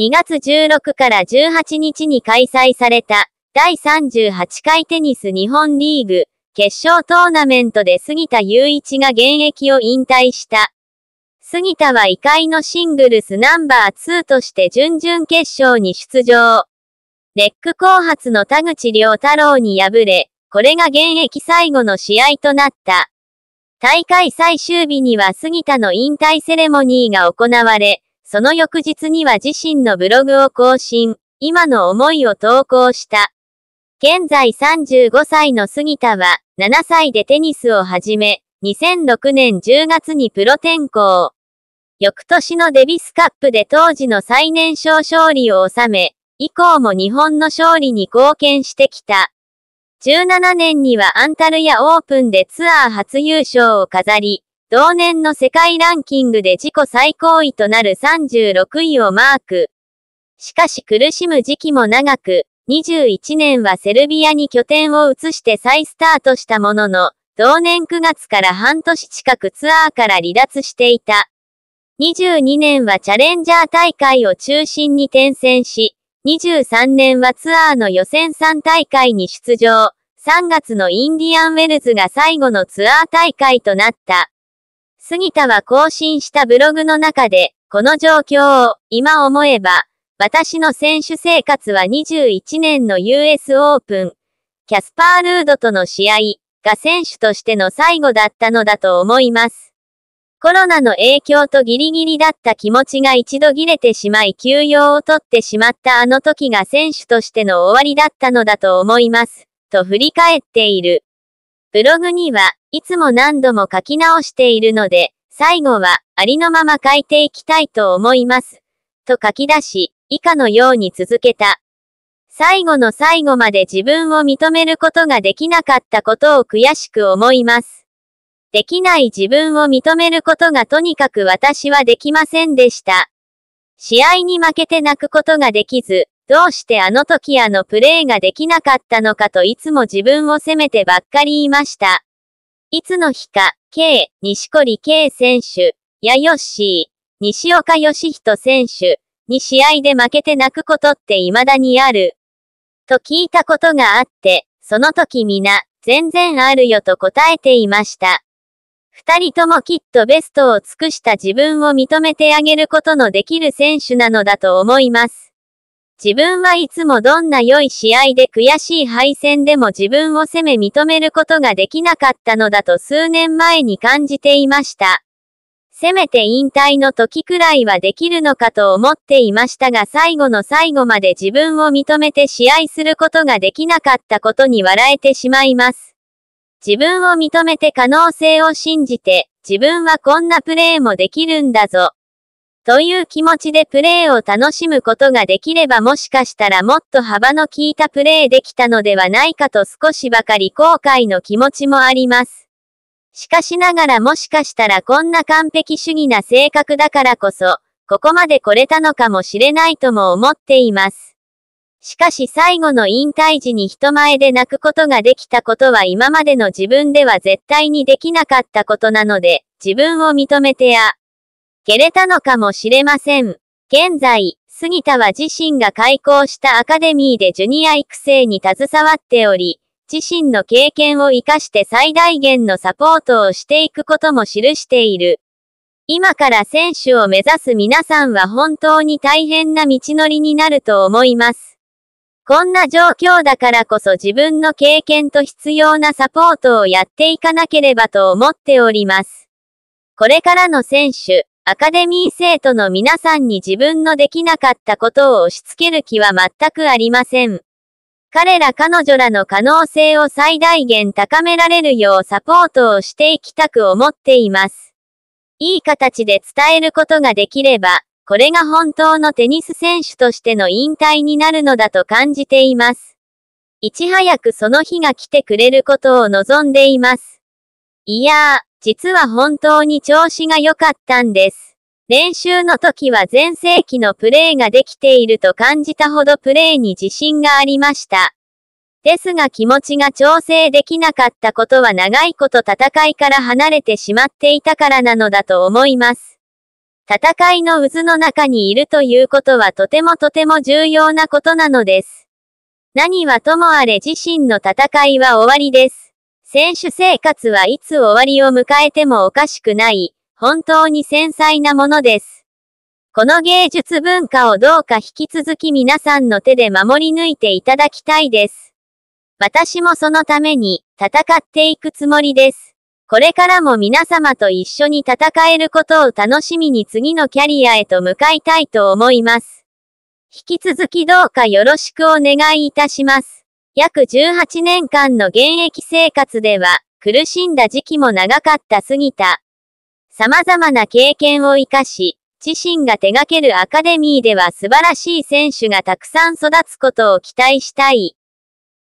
2月16から18日に開催された第38回テニス日本リーグ決勝トーナメントで杉田祐一が現役を引退した。杉田は異界のシングルスナンバー2として準々決勝に出場。レック後発の田口良太郎に敗れ、これが現役最後の試合となった。大会最終日には杉田の引退セレモニーが行われ、その翌日には自身のブログを更新、今の思いを投稿した。現在35歳の杉田は、7歳でテニスを始め、2006年10月にプロ転向。翌年のデビスカップで当時の最年少勝利を収め、以降も日本の勝利に貢献してきた。17年にはアンタルヤオープンでツアー初優勝を飾り、同年の世界ランキングで自己最高位となる36位をマーク。しかし苦しむ時期も長く、21年はセルビアに拠点を移して再スタートしたものの、同年9月から半年近くツアーから離脱していた。22年はチャレンジャー大会を中心に転戦し、23年はツアーの予選3大会に出場。3月のインディアンウェルズが最後のツアー大会となった。杉田は更新したブログの中で、この状況を、今思えば、私の選手生活は21年の US オープン、キャスパールードとの試合が選手としての最後だったのだと思います。コロナの影響とギリギリだった気持ちが一度切れてしまい休養を取ってしまったあの時が選手としての終わりだったのだと思います、と振り返っている。ブログにはいつも何度も書き直しているので、最後はありのまま書いていきたいと思います。と書き出し、以下のように続けた。最後の最後まで自分を認めることができなかったことを悔しく思います。できない自分を認めることがとにかく私はできませんでした。試合に負けて泣くことができず、どうしてあの時あのプレーができなかったのかといつも自分を責めてばっかり言いました。いつの日か、K、西堀 K 選手、やよっしー、西岡義人選手、に試合で負けて泣くことって未だにある。と聞いたことがあって、その時皆、全然あるよと答えていました。二人ともきっとベストを尽くした自分を認めてあげることのできる選手なのだと思います。自分はいつもどんな良い試合で悔しい敗戦でも自分を責め認めることができなかったのだと数年前に感じていました。せめて引退の時くらいはできるのかと思っていましたが最後の最後まで自分を認めて試合することができなかったことに笑えてしまいます。自分を認めて可能性を信じて、自分はこんなプレーもできるんだぞ。という気持ちでプレーを楽しむことができればもしかしたらもっと幅の利いたプレーできたのではないかと少しばかり後悔の気持ちもあります。しかしながらもしかしたらこんな完璧主義な性格だからこそ、ここまで来れたのかもしれないとも思っています。しかし最後の引退時に人前で泣くことができたことは今までの自分では絶対にできなかったことなので、自分を認めてや、けれたのかもしれません。現在、杉田は自身が開校したアカデミーでジュニア育成に携わっており、自身の経験を活かして最大限のサポートをしていくことも記している。今から選手を目指す皆さんは本当に大変な道のりになると思います。こんな状況だからこそ自分の経験と必要なサポートをやっていかなければと思っております。これからの選手、アカデミー生徒の皆さんに自分のできなかったことを押し付ける気は全くありません。彼ら彼女らの可能性を最大限高められるようサポートをしていきたく思っています。いい形で伝えることができれば、これが本当のテニス選手としての引退になるのだと感じています。いち早くその日が来てくれることを望んでいます。いやー、実は本当に調子が良かったんです。練習の時は全盛期のプレーができていると感じたほどプレーに自信がありました。ですが気持ちが調整できなかったことは長いこと戦いから離れてしまっていたからなのだと思います。戦いの渦の中にいるということはとてもとても重要なことなのです。何はともあれ自身の戦いは終わりです。選手生活はいつ終わりを迎えてもおかしくない、本当に繊細なものです。この芸術文化をどうか引き続き皆さんの手で守り抜いていただきたいです。私もそのために戦っていくつもりです。これからも皆様と一緒に戦えることを楽しみに次のキャリアへと向かいたいと思います。引き続きどうかよろしくお願いいたします。約18年間の現役生活では、苦しんだ時期も長かった杉田。様々な経験を活かし、自身が手掛けるアカデミーでは素晴らしい選手がたくさん育つことを期待したい。